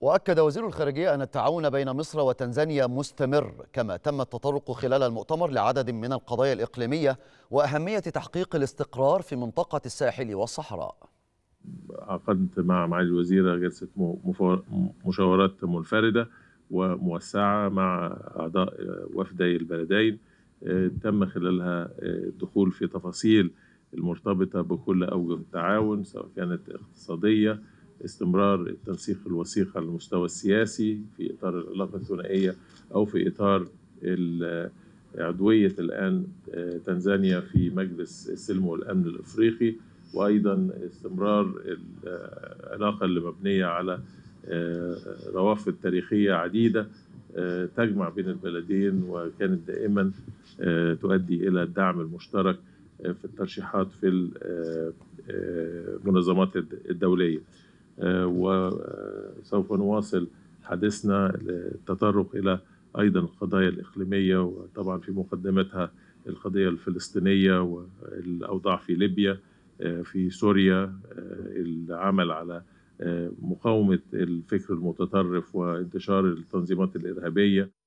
وأكد وزير الخارجية أن التعاون بين مصر وتنزانيا مستمر كما تم التطرق خلال المؤتمر لعدد من القضايا الإقليمية وأهمية تحقيق الاستقرار في منطقة الساحل والصحراء عقدت مع معالي الوزيرة جلسة مشاورات منفردة وموسعة مع أعضاء وفدي البلدين آه، تم خلالها الدخول آه، في تفاصيل المرتبطة بكل أوجه التعاون سواء كانت اقتصادية استمرار التنسيق الوثيق على المستوى السياسي في اطار العلاقه الثنائيه او في اطار عضويه الان آه، تنزانيا في مجلس السلم والامن الافريقي وايضا استمرار العلاقه اللي مبنيه على آه، روافد تاريخيه عديده آه، تجمع بين البلدين وكانت دائما تؤدي الى الدعم المشترك في الترشيحات في المنظمات الدوليه. وسوف نواصل حديثنا للتطرق إلى أيضا القضايا الإقليمية وطبعا في مقدمتها القضية الفلسطينية والأوضاع في ليبيا آه، في سوريا آه، العمل على آه، مقاومة الفكر المتطرف وانتشار التنظيمات الإرهابية